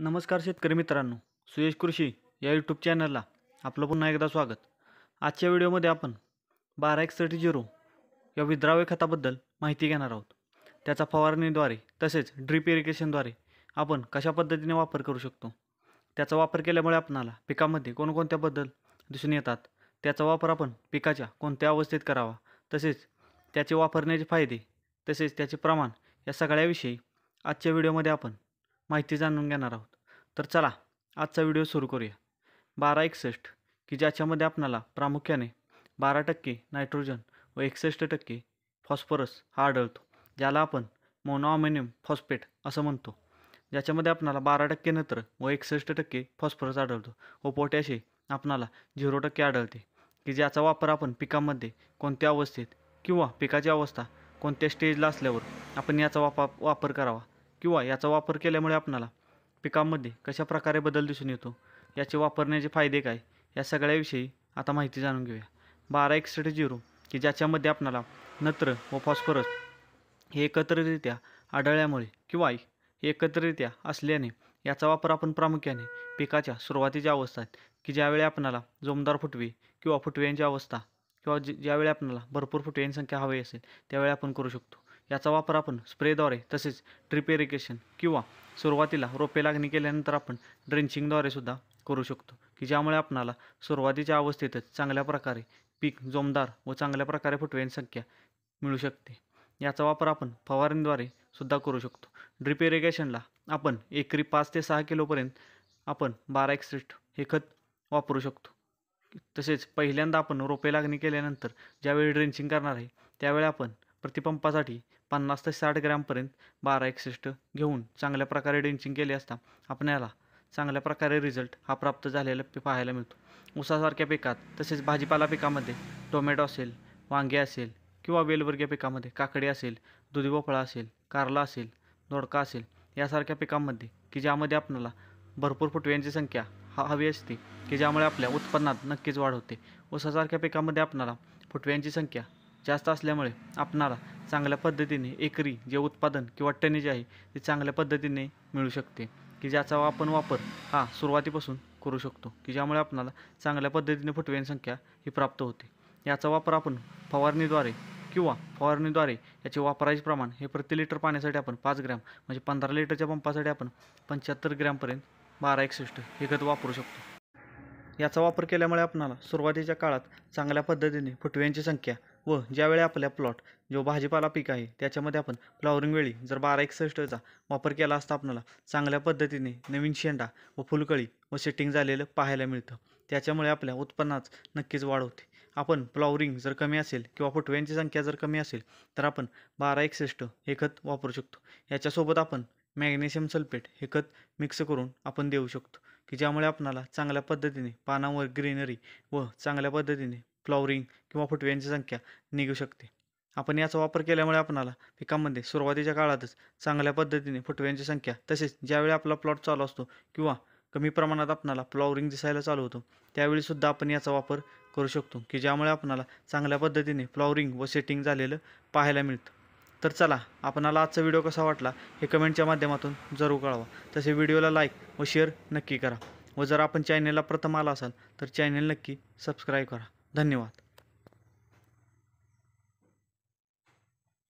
नमस्कार शेतकरी मित्रांनो सुयेश कृषी या यूट्यूब चॅनलला आपलं पुन्हा एकदा स्वागत आजच्या व्हिडिओमध्ये आपण बारा एकसटी झिरो या विद्राव्य खताबद्दल माहिती घेणार आहोत त्याचा फवारणीद्वारे तसेच ड्रीप इरिगेशनद्वारे आपण कशा पद्धतीने वापर करू शकतो त्याचा वापर केल्यामुळे आपणाला पिकामध्ये कोणकोणत्या बदल दिसून येतात त्याचा वापर आपण पिकाच्या कोणत्या अवस्थेत करावा तसेच त्याचे वापरण्याचे फायदे तसेच त्याचे प्रमाण या सगळ्याविषयी आजच्या व्हिडिओमध्ये आपण माहिती जाणून घेणार आहोत तर चला आजचा व्हिडिओ सुरू करूया बारा एकसष्ट की ज्याच्यामध्ये आपणाला प्रामुख्याने बारा टक्के नायट्रोजन व एकसष्ट टक्के फॉस्फरस हा आढळतो ज्याला आपण मोनोअमेनियम फॉस्फेट असं म्हणतो ज्याच्यामध्ये आपणाला बारा टक्के नत्र व एकसष्ट टक्के फॉस्फरस आढळतो व पोटॅशे आपणाला झिरो टक्के आढळते की ज्याचा वापर आपण पिकामध्ये कोणत्या अवस्थेत किंवा पिकाची अवस्था कोणत्या स्टेजला असल्यावर आपण याचा वापा वापर करावा किंवा याचा वापर केल्यामुळे आपणाला पिकांमध्ये कशा प्रकारे बदल दिसून येतो याचे वापरण्याचे फायदे काय या सगळ्याविषयी आता माहिती जाणून घेऊया बारा एकसष्ट झिरो की ज्याच्यामध्ये आपणाला नत्र व फॉस्फरस हे एकत्ररित्या आढळल्यामुळे किंवा एकत्ररित्या असल्याने याचा वापर आपण प्रामुख्याने पिकाच्या सुरुवातीच्या अवस्था आहेत की ज्यावेळी आपणाला जोमदार फुटवे किंवा फुटव्यांची अवस्था किंवा ज्यावेळी आपणाला भरपूर फुटव्यांची संख्या हवी असेल त्यावेळी आपण करू शकतो याचा वापर आपण स्प्रेद्वारे तसेच ड्रिप इरिगेशन किंवा सुरुवातीला रोपे लागणी केल्यानंतर आपण ड्रेंचिंगद्वारे सुद्धा करू शकतो की ज्यामुळे आपणाला सुरुवातीच्या अवस्थेतच चांगल्या प्रकारे पीक जोमदार व चांगल्या प्रकारे फुटवेन संख्या मिळू शकते याचा वापर आपण फवारणीद्वारे सुद्धा करू शकतो ड्रिप इरिगेशनला आपण एकरी पाच ते सहा किलोपर्यंत आपण बारा एकसष्ट हे खत वापरू शकतो तसेच पहिल्यांदा आपण रोपे लागणी केल्यानंतर ज्यावेळी ड्रेंचिंग करणार आहे त्यावेळी आपण प्रतिपंपासाठी पन्नास ते साठ ग्रॅमपर्यंत बारा एकसष्ट घेऊन चांगल्या प्रकारे डेन्सिंग केली असता आपल्याला चांगल्या प्रकारे रिझल्ट हा प्राप्त झालेला पी पाहायला मिळतो उसासारख्या पिकात तसेच भाजीपाला पिकामध्ये टोमॅटो असेल वांगे असेल किंवा वेलवर्गीय पिकामध्ये काकडी असेल दुधी भोपळा असेल कारला असेल दोडका असेल यासारख्या पिकांमध्ये की ज्यामध्ये आपल्याला भरपूर फुटव्यांची संख्या हा हवी असते की ज्यामुळे आपल्या उत्पन्नात नक्कीच वाढ होते उसासारख्या पिकामध्ये आपणाला फुटव्यांची संख्या जास्त असल्यामुळे आपणाला चांगल्या पद्धतीने एकरी जे उत्पादन किंवा टने जे आहे ते चांगल्या पद्धतीने मिळू शकते की ज्याचा आपण वापर हा सुरुवातीपासून करू शकतो की ज्यामुळे आपणाला चांगल्या पद्धतीने फुटव्यांची संख्या ही प्राप्त होते याचा वापर आपण फवारणीद्वारे किंवा फवारणीद्वारे याचे वापरायचे प्रमाण हे प्रति लिटर पाण्यासाठी आपण पाच ग्रॅम म्हणजे पंधरा लिटरच्या पंपासाठी आपण पंच्याहत्तर ग्रॅमपर्यंत बारा एकसष्ट हे खत वापरू शकतो याचा वापर केल्यामुळे आपणाला सुरुवातीच्या काळात चांगल्या पद्धतीने फुटव्यांची संख्या व ज्यावेळी आपल्या प्लॉट जो भाजीपाला पीक आहे त्याच्यामध्ये आपण फ्लॉवरिंग वेळी जर बारा एकसष्टचा वापर केला असता आपल्याला चांगल्या पद्धतीने नवीन शेंडा व फुलकळी व सेटिंग झालेलं पाहायला मिळतं त्याच्यामुळे आपल्या उत्पन्नात नक्कीच वाढ होते आपण फ्लॉवरिंग जर कमी असेल किंवा फुटव्यांची संख्या जर कमी असेल तर आपण बारा एकसष्ट हे खत वापरू शकतो याच्यासोबत आपण मॅग्नेशियम सल्फेट हे खत मिक्स करून आपण देऊ शकतो की ज्यामुळे आपणाला चांगल्या पद्धतीने पानावर ग्रीनरी व चांगल्या पद्धतीने फ्लॉवरिंग किंवा फुटव्यांची संख्या निघू शकते आपण याचा वापर केल्यामुळे आपणाला पिकांमध्ये सुरुवातीच्या काळातच चांगल्या पद्धतीने फुटव्यांची संख्या तसेच ज्यावेळी आपला प्लॉट चालू असतो किंवा कमी प्रमाणात आपणाला फ्लॉवरिंग दिसायला चालू होतो त्यावेळीसुद्धा आपण याचा वापर करू शकतो की ज्यामुळे आपणाला चांगल्या पद्धतीने फ्लॉवरिंग व सेटिंग झालेलं पाहायला मिळतं तर चला आपणाला आजचा व्हिडिओ कसा वाटला हे कमेंटच्या माध्यमातून जरूर कळवा तसे व्हिडिओला लाईक व शेअर नक्की करा व जर आपण चॅनेलला प्रथम आला असाल तर चॅनेल नक्की सबस्क्राईब करा धन्यवाद